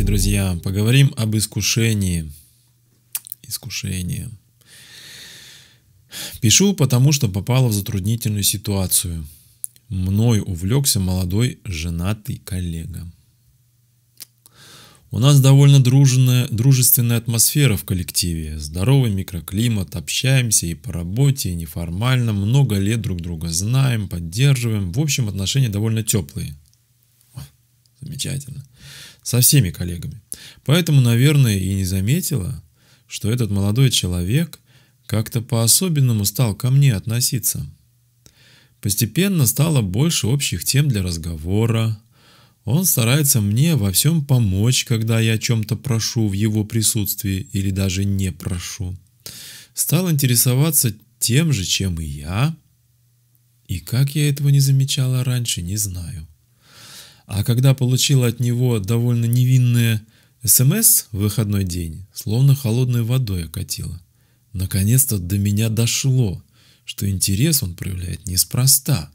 подкасте, друзья, поговорим об искушении. Искушение. Пишу, потому что попала в затруднительную ситуацию. Мной увлекся молодой женатый коллега. У нас довольно дружная, дружественная атмосфера в коллективе, здоровый микроклимат, общаемся и по работе, и неформально, много лет друг друга знаем, поддерживаем, в общем отношения довольно теплые. О, замечательно со всеми коллегами. Поэтому, наверное, и не заметила, что этот молодой человек как-то по-особенному стал ко мне относиться. Постепенно стало больше общих тем для разговора. Он старается мне во всем помочь, когда я о чем-то прошу в его присутствии или даже не прошу. Стал интересоваться тем же, чем и я. И как я этого не замечала раньше, не знаю. А когда получила от него довольно невинное СМС в выходной день, словно холодной водой окатила. Наконец-то до меня дошло, что интерес он проявляет неспроста.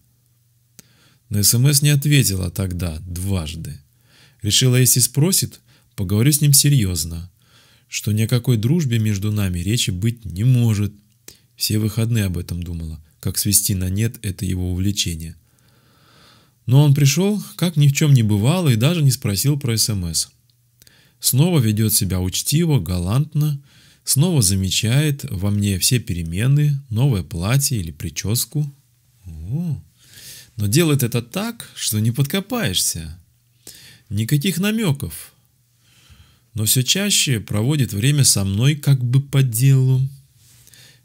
На СМС не ответила тогда дважды. Решила, если спросит, поговорю с ним серьезно, что ни о какой дружбе между нами речи быть не может. Все выходные об этом думала, как свести на нет это его увлечение – но он пришел, как ни в чем не бывало, и даже не спросил про СМС. Снова ведет себя учтиво, галантно, снова замечает во мне все перемены, новое платье или прическу. О, но делает это так, что не подкопаешься. Никаких намеков. Но все чаще проводит время со мной как бы по делу.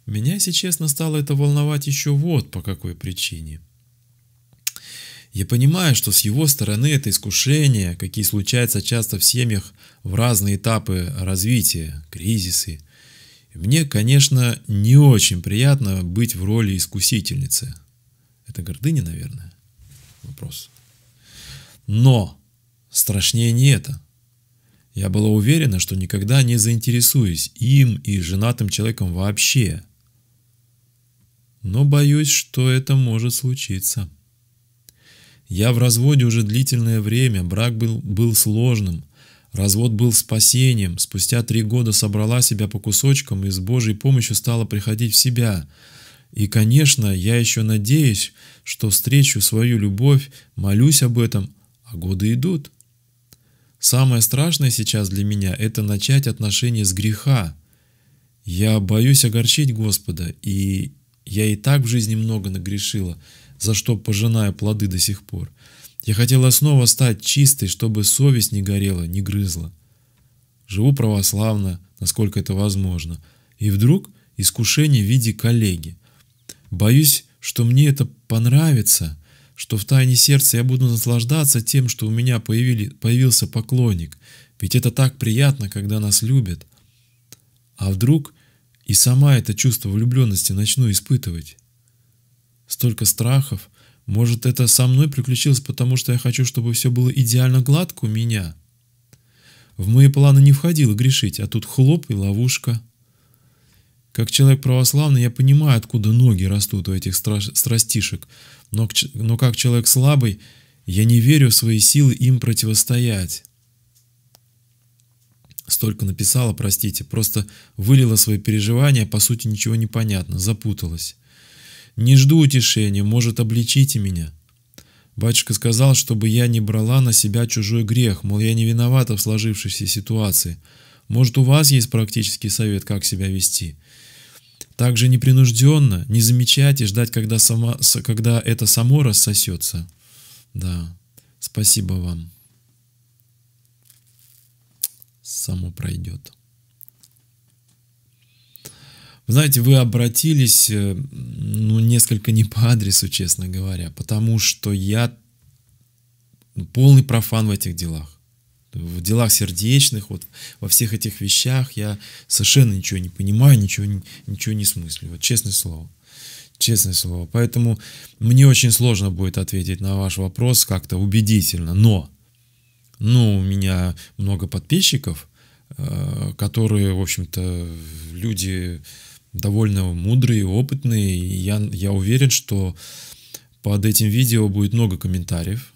Меня, если честно, стало это волновать еще вот по какой причине – я понимаю, что с его стороны это искушение, какие случаются часто в семьях в разные этапы развития, кризисы. Мне, конечно, не очень приятно быть в роли искусительницы. Это гордыня, наверное? Вопрос. Но страшнее не это. Я была уверена, что никогда не заинтересуюсь им и женатым человеком вообще. Но боюсь, что это может случиться. Я в разводе уже длительное время, брак был, был сложным. Развод был спасением. Спустя три года собрала себя по кусочкам и с Божьей помощью стала приходить в себя. И, конечно, я еще надеюсь, что встречу свою любовь, молюсь об этом, а годы идут. Самое страшное сейчас для меня – это начать отношения с греха. Я боюсь огорчить Господа, и я и так в жизни много нагрешила – за что пожинаю плоды до сих пор. Я хотела снова стать чистой, чтобы совесть не горела, не грызла. Живу православно, насколько это возможно. И вдруг искушение в виде коллеги. Боюсь, что мне это понравится, что в тайне сердца я буду наслаждаться тем, что у меня появили, появился поклонник. Ведь это так приятно, когда нас любят. А вдруг и сама это чувство влюбленности начну испытывать? столько страхов. Может, это со мной приключилось, потому что я хочу, чтобы все было идеально гладко у меня. В мои планы не входило грешить, а тут хлоп и ловушка. Как человек православный, я понимаю, откуда ноги растут у этих стра страстишек, но, но как человек слабый, я не верю в свои силы им противостоять. Столько написала, простите, просто вылила свои переживания, а по сути ничего не понятно, запуталась. Не жду утешения, может, обличите меня. Батюшка сказал, чтобы я не брала на себя чужой грех, мол, я не виновата в сложившейся ситуации. Может, у вас есть практический совет, как себя вести? Также непринужденно, не замечать и ждать, когда, сама, когда это само рассосется. Да, спасибо вам. Само пройдет знаете, вы обратились, э, ну, несколько не по адресу, честно говоря, потому что я ну, полный профан в этих делах. В делах сердечных, вот во всех этих вещах я совершенно ничего не понимаю, ничего, ничего не смыслю. Вот честное слово. Честное слово. Поэтому мне очень сложно будет ответить на ваш вопрос как-то убедительно. Но, но ну, у меня много подписчиков, э, которые, в общем-то, люди довольно мудрые, опытные, и я, я уверен, что под этим видео будет много комментариев.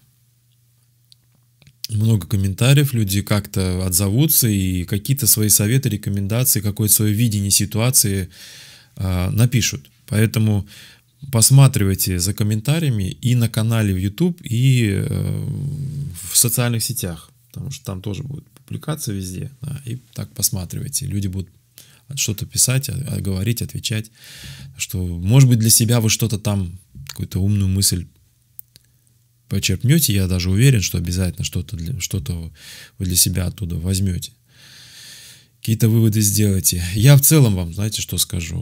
Много комментариев, люди как-то отзовутся и какие-то свои советы, рекомендации, какое-то свое видение ситуации э, напишут. Поэтому посматривайте за комментариями и на канале в YouTube, и э, в социальных сетях, потому что там тоже будет публикация везде. Да, и так посматривайте, люди будут что-то писать, а, а, говорить, отвечать. Что, может быть, для себя вы что-то там, какую-то умную мысль почерпнете. Я даже уверен, что обязательно что-то для, что-то вы для себя оттуда возьмете. Какие-то выводы сделаете. Я в целом вам, знаете, что скажу.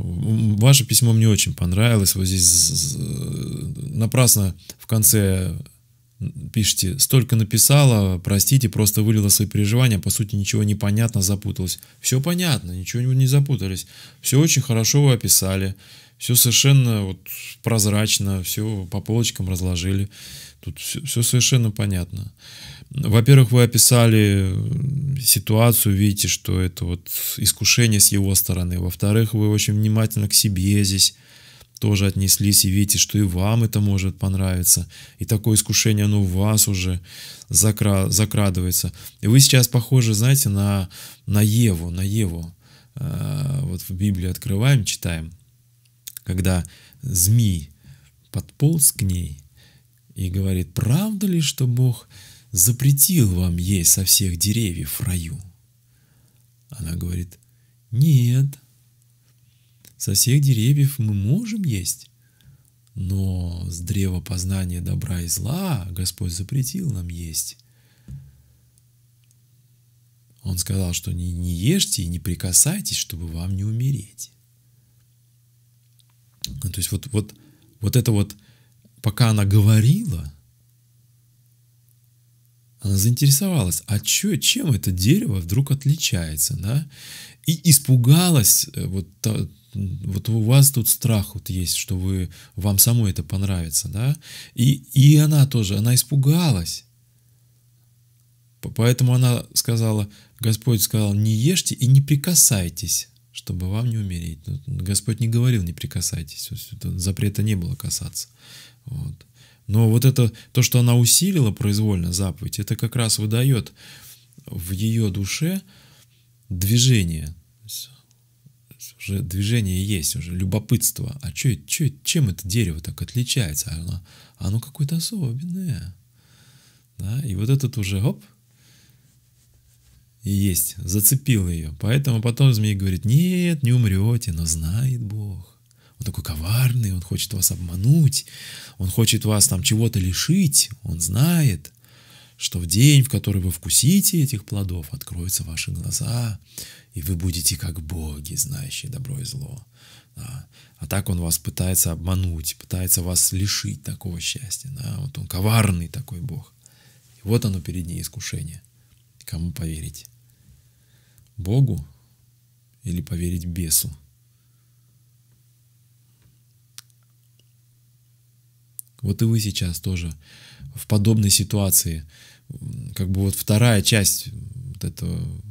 Ваше письмо мне очень понравилось. Вот здесь напрасно в конце пишите, столько написала, простите, просто вылила свои переживания, по сути ничего не понятно, запуталась. Все понятно, ничего не запутались. Все очень хорошо вы описали, все совершенно вот прозрачно, все по полочкам разложили. Тут все, все совершенно понятно. Во-первых, вы описали ситуацию, видите, что это вот искушение с его стороны. Во-вторых, вы очень внимательно к себе здесь тоже отнеслись и видите, что и вам это может понравиться. И такое искушение, оно у вас уже закра закрадывается. И вы сейчас похожи, знаете, на, на Еву, на Еву. Э, вот в Библии открываем, читаем, когда змей подполз к ней и говорит, правда ли, что Бог запретил вам есть со всех деревьев в раю? Она говорит, нет, со всех деревьев мы можем есть, но с древа познания добра и зла Господь запретил нам есть. Он сказал, что не, не ешьте и не прикасайтесь, чтобы вам не умереть. Ну, то есть вот, вот, вот это вот, пока она говорила, она заинтересовалась, а чё, чем это дерево вдруг отличается, да? И испугалась э, вот вот у вас тут страх вот есть, что вы, вам самой это понравится, да? И, и она тоже, она испугалась. Поэтому она сказала, Господь сказал, не ешьте и не прикасайтесь, чтобы вам не умереть. Господь не говорил, не прикасайтесь, запрета не было касаться. Вот. Но вот это, то, что она усилила произвольно заповедь, это как раз выдает в ее душе движение уже движение есть, уже любопытство. А чё, чё, чем это дерево так отличается? А оно, а оно какое-то особенное. Да? И вот этот уже, оп, и есть, зацепил ее. Поэтому потом змей говорит, нет, не умрете, но знает Бог. Он такой коварный, он хочет вас обмануть, он хочет вас там чего-то лишить, он знает, что в день, в который вы вкусите этих плодов, откроются ваши глаза, и вы будете как боги, знающие добро и зло. Да. А так он вас пытается обмануть, пытается вас лишить такого счастья. Да. Вот он коварный такой бог. И вот оно перед ней искушение. Кому поверить? Богу или поверить бесу? Вот и вы сейчас тоже в подобной ситуации, как бы вот вторая часть вот этого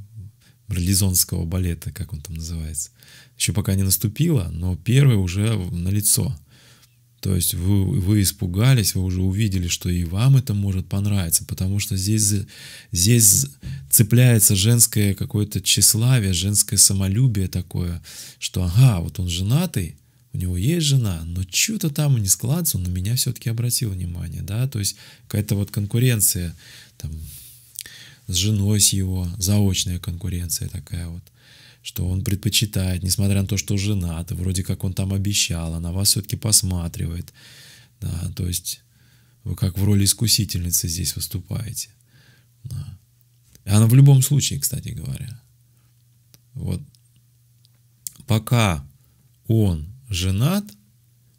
Барлизонского балета, как он там называется. Еще пока не наступило, но первый уже на лицо. То есть вы, вы испугались, вы уже увидели, что и вам это может понравиться, потому что здесь, здесь цепляется женское какое-то тщеславие, женское самолюбие такое, что ага, вот он женатый, у него есть жена, но что-то там не складывается, он на меня все-таки обратил внимание, да, то есть какая-то вот конкуренция, там, с женой с его, заочная конкуренция такая вот, что он предпочитает, несмотря на то, что женат, вроде как он там обещал, она вас все-таки посматривает, да, то есть вы как в роли искусительницы здесь выступаете. Да. И она в любом случае, кстати говоря. Вот пока он женат,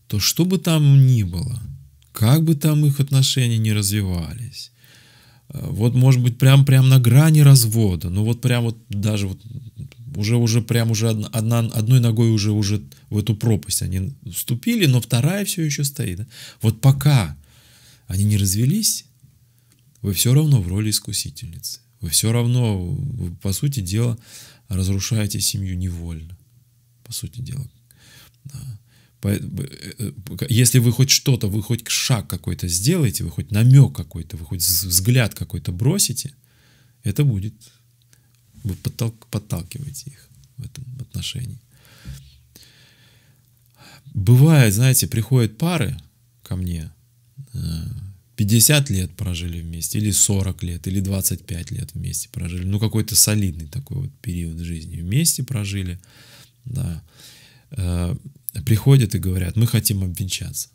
то что бы там ни было, как бы там их отношения не развивались, вот может быть прям прям на грани развода, ну вот прям вот даже вот уже уже прям уже одна, одной ногой уже уже в эту пропасть они вступили, но вторая все еще стоит. Да? Вот пока они не развелись, вы все равно в роли искусительницы, вы все равно вы, по сути дела разрушаете семью невольно, по сути дела. Да. Э, э, если вы хоть что-то, вы хоть шаг какой-то сделаете, вы хоть намек какой-то, вы хоть взгляд какой-то бросите, это будет. Вы подталкиваете их в этом отношении. Бывает, знаете, приходят пары ко мне, 50 э, лет прожили вместе, или 40 лет, или 25 лет вместе прожили. Ну, какой-то солидный такой вот период жизни вместе прожили, да. Э, приходят и говорят, мы хотим обвенчаться.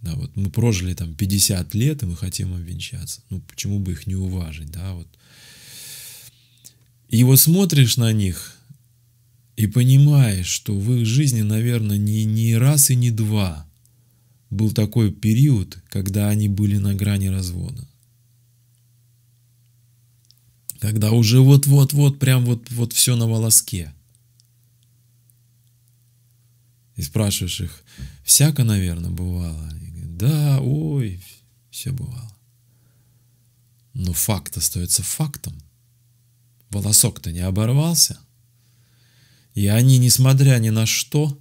Да, вот мы прожили там 50 лет, и мы хотим обвенчаться. Ну, почему бы их не уважить, да, вот. И вот смотришь на них и понимаешь, что в их жизни, наверное, не, не раз и не два был такой период, когда они были на грани развода. Когда уже вот-вот-вот, прям вот, вот все на волоске и спрашиваешь их, всяко, наверное, бывало. И говорят, да, ой, все бывало. Но факт остается фактом. Волосок-то не оборвался. И они, несмотря ни на что,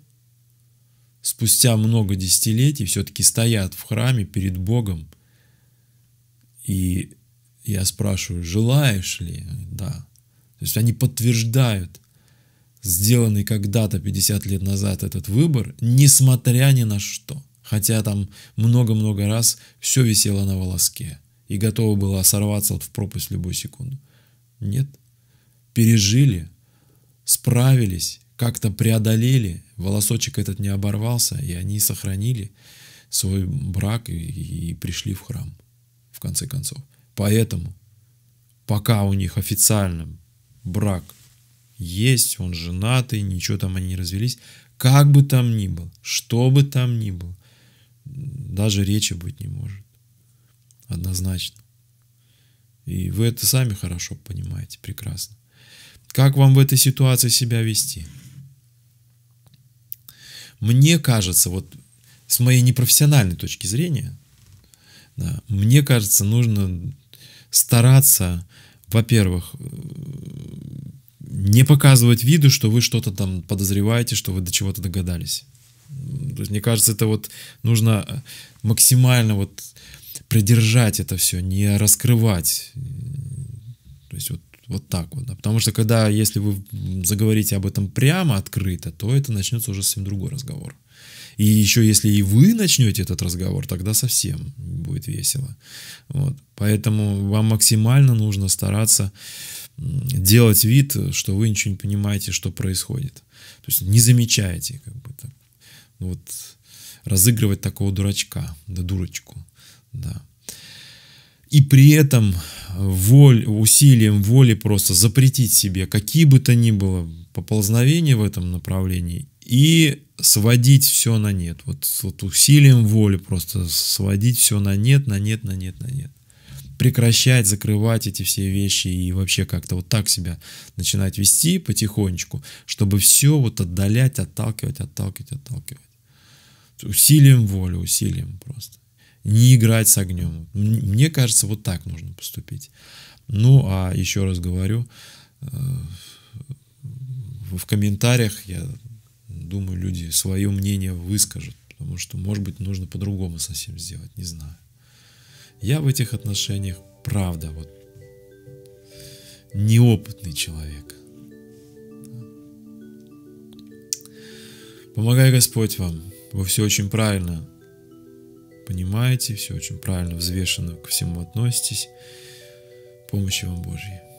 спустя много десятилетий все-таки стоят в храме перед Богом. И я спрашиваю, желаешь ли? Да. То есть они подтверждают сделанный когда-то 50 лет назад этот выбор, несмотря ни на что. Хотя там много-много раз все висело на волоске и готово было сорваться в пропасть в любую секунду. Нет. Пережили, справились, как-то преодолели, волосочек этот не оборвался, и они сохранили свой брак и, и пришли в храм, в конце концов. Поэтому, пока у них официально брак есть, он женатый, ничего там они не развелись. Как бы там ни было, что бы там ни было, даже речи быть не может. Однозначно. И вы это сами хорошо понимаете, прекрасно. Как вам в этой ситуации себя вести? Мне кажется, вот с моей непрофессиональной точки зрения, да, мне кажется, нужно стараться, во-первых, не показывать виду, что вы что-то там подозреваете, что вы до чего-то догадались. То есть, мне кажется, это вот нужно э, максимально вот придержать это все, не раскрывать. То есть вот, вот так вот. Потому что когда, если вы заговорите об этом прямо, открыто, то это начнется уже совсем другой разговор. И еще если и вы начнете этот разговор, тогда совсем будет весело. Вот. Поэтому вам максимально нужно стараться делать вид, что вы ничего не понимаете, что происходит. То есть не замечаете, как бы так. Ну, вот разыгрывать такого дурачка, да дурочку, да. И при этом воль, усилием воли просто запретить себе какие бы то ни было поползновения в этом направлении и сводить все на нет. Вот, вот усилием воли просто сводить все на нет, на нет, на нет, на нет прекращать закрывать эти все вещи и вообще как-то вот так себя начинать вести потихонечку, чтобы все вот отдалять, отталкивать, отталкивать, отталкивать. Усилием воли, усилием просто. Не играть с огнем. Мне кажется, вот так нужно поступить. Ну, а еще раз говорю, э, в комментариях, я думаю, люди свое мнение выскажут, потому что, может быть, нужно по-другому совсем сделать, не знаю. Я в этих отношениях, правда, вот неопытный человек. Помогай Господь вам. Вы все очень правильно понимаете, все очень правильно, взвешенно ко всему относитесь. Помощи вам Божьей.